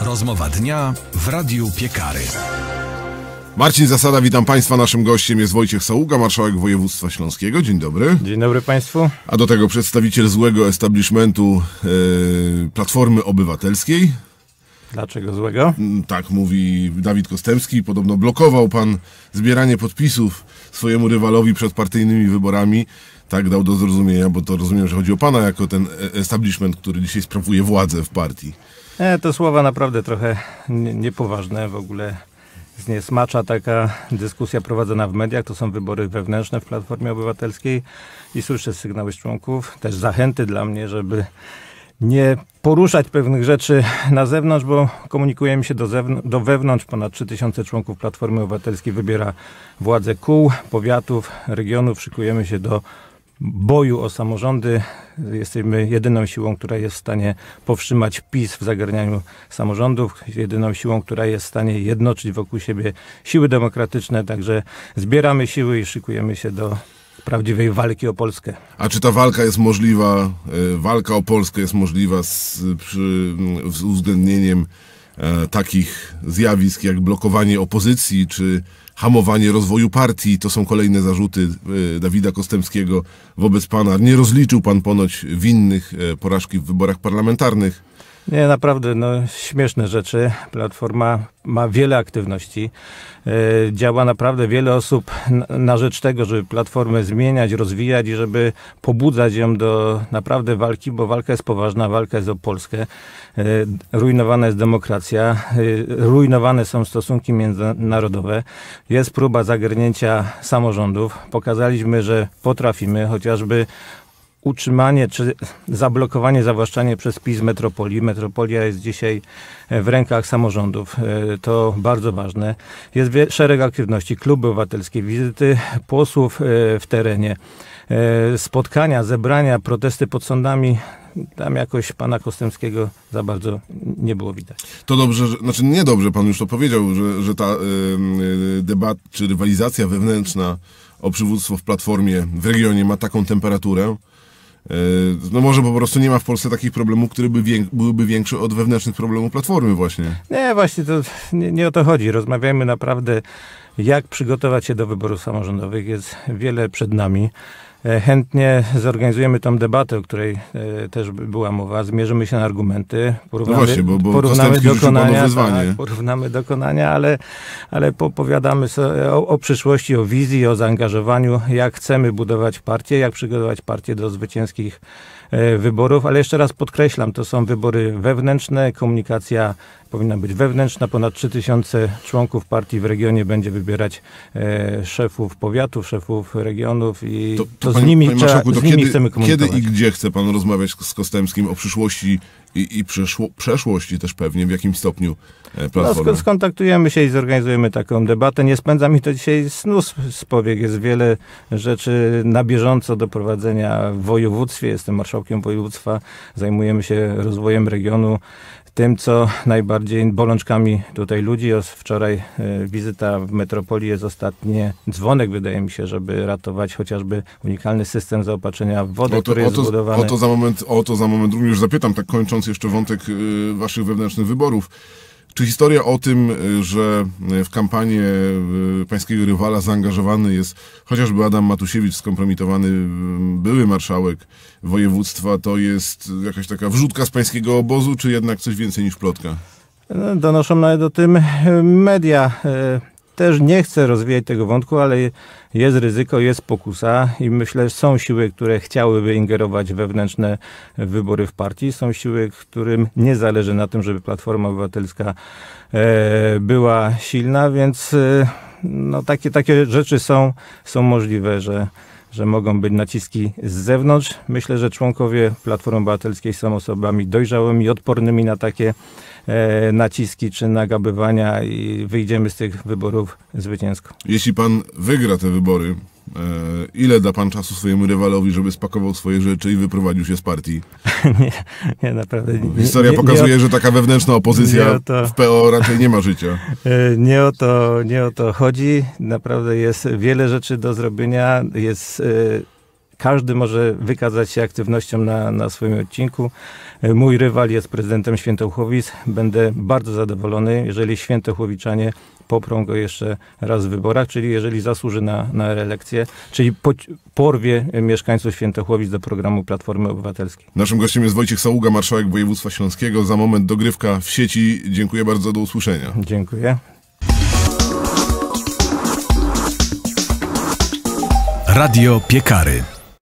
Rozmowa dnia w Radiu Piekary. Marcin Zasada, witam Państwa. Naszym gościem jest Wojciech Saługa, marszałek województwa śląskiego. Dzień dobry. Dzień dobry Państwu. A do tego przedstawiciel złego establishmentu yy, Platformy Obywatelskiej. Dlaczego złego? Mm, tak mówi Dawid Kostemski. Podobno blokował pan zbieranie podpisów swojemu rywalowi przed partyjnymi wyborami. Tak dał do zrozumienia, bo to rozumiem, że chodzi o pana jako ten e, establishment, który dzisiaj sprawuje władzę w partii. E, to słowa naprawdę trochę niepoważne w ogóle. Zniesmacza taka dyskusja prowadzona w mediach, to są wybory wewnętrzne w Platformie Obywatelskiej i słyszę sygnały z członków, też zachęty dla mnie, żeby nie poruszać pewnych rzeczy na zewnątrz, bo komunikujemy się do, do wewnątrz. Ponad 3000 członków Platformy Obywatelskiej wybiera władze kół, powiatów, regionów. Szykujemy się do boju o samorządy jesteśmy jedyną siłą, która jest w stanie powstrzymać PiS w zagarnianiu samorządów, jedyną siłą, która jest w stanie jednoczyć wokół siebie siły demokratyczne, także zbieramy siły i szykujemy się do prawdziwej walki o Polskę. A czy ta walka jest możliwa, e, walka o Polskę jest możliwa z, przy, mm, z uwzględnieniem e, takich zjawisk jak blokowanie opozycji, czy hamowanie rozwoju partii, to są kolejne zarzuty y, Dawida Kostemskiego wobec pana. Nie rozliczył pan ponoć winnych e, porażki w wyborach parlamentarnych. Nie, naprawdę, no śmieszne rzeczy. Platforma ma wiele aktywności. Yy, działa naprawdę wiele osób na, na rzecz tego, żeby platformę zmieniać, rozwijać i żeby pobudzać ją do naprawdę walki, bo walka jest poważna, walka jest o Polskę. Yy, rujnowana jest demokracja, yy, rujnowane są stosunki międzynarodowe. Jest próba zagarnięcia samorządów. Pokazaliśmy, że potrafimy, chociażby utrzymanie czy zablokowanie, zawłaszczanie przez PiS metropolii. Metropolia jest dzisiaj e, w rękach samorządów. E, to bardzo ważne. Jest szereg aktywności, kluby obywatelskie, wizyty posłów e, w terenie, spotkania, zebrania, protesty pod sądami tam jakoś pana Kostemskiego za bardzo nie było widać. To dobrze, że, znaczy niedobrze, pan już to powiedział, że, że ta y, debata czy rywalizacja wewnętrzna o przywództwo w Platformie w regionie ma taką temperaturę, E, no może po prostu nie ma w Polsce takich problemów, które by byłyby większe od wewnętrznych problemów Platformy właśnie. Nie, właśnie to nie, nie o to chodzi. Rozmawiamy naprawdę, jak przygotować się do wyborów samorządowych. Jest wiele przed nami. E, chętnie zorganizujemy tą debatę, o której e, też była mowa. Zmierzymy się na argumenty, porównamy, no właśnie, bo, bo porównamy dokonania, tak, porównamy dokonania, ale, ale popowiadamy o, o, przyszłości, o wizji, o zaangażowaniu, jak chcemy budować partię, jak przygotować partię do zwycięskich e, wyborów. Ale jeszcze raz podkreślam, to są wybory wewnętrzne, komunikacja powinna być wewnętrzna. Ponad 3000 członków partii w regionie będzie wybierać e, szefów powiatów, szefów regionów i to, to, to panie, z nimi, trzeba, z nimi kiedy, chcemy komunikować. Kiedy i gdzie chce pan rozmawiać z Kostemskim o przyszłości i, i przeszło, przeszłości też pewnie, w jakim stopniu e, no, platformy? No, skontaktujemy się i zorganizujemy taką debatę. Nie spędza mi to dzisiaj snu z powiek. Jest wiele rzeczy na bieżąco do prowadzenia w województwie. Jestem marszałkiem województwa. Zajmujemy się rozwojem regionu tym, co najbardziej bolączkami tutaj ludzi. Wczoraj y, wizyta w metropolii jest ostatni dzwonek, wydaje mi się, żeby ratować chociażby unikalny system zaopatrzenia w wodę, o to, który jest o to, zbudowany. O to, za moment, o to za moment również zapytam, tak kończąc jeszcze wątek y, waszych wewnętrznych wyborów. Czy historia o tym, y, że y, w kampanię y, pańskiego rywala zaangażowany jest chociażby Adam Matusiewicz, skompromitowany były marszałek województwa, to jest jakaś taka wrzutka z pańskiego obozu, czy jednak coś więcej niż plotka? No, donoszą nawet o tym media też nie chcę rozwijać tego wątku, ale jest ryzyko, jest pokusa i myślę, że są siły, które chciałyby ingerować wewnętrzne wybory w partii. Są siły, którym nie zależy na tym, żeby Platforma Obywatelska e, była silna, więc e, no, takie, takie rzeczy są, są możliwe, że że mogą być naciski z zewnątrz. Myślę, że członkowie Platformy Obywatelskiej są osobami dojrzałymi, odpornymi na takie e, naciski czy nagabywania i wyjdziemy z tych wyborów zwycięsko. Jeśli pan wygra te wybory, E, ile da pan czasu swojemu rywalowi, żeby spakował swoje rzeczy i wyprowadził się z partii? nie, nie naprawdę. Nie, Historia nie, pokazuje, że taka wewnętrzna opozycja to, w PO raczej nie ma życia. E, nie o, to, nie o to chodzi. Naprawdę jest wiele rzeczy do zrobienia. Jest e, każdy może wykazać się aktywnością na, na swoim odcinku. E, mój rywal jest prezydentem Świętochłowic. Będę bardzo zadowolony, jeżeli Świętochłowiczanie poprą go jeszcze raz w wyborach, czyli jeżeli zasłuży na, na reelekcję, czyli po, porwie mieszkańców Świętochłowic do programu Platformy Obywatelskiej. Naszym gościem jest Wojciech Saługa, marszałek województwa śląskiego. Za moment dogrywka w sieci. Dziękuję bardzo, do usłyszenia. Dziękuję. Radio Piekary.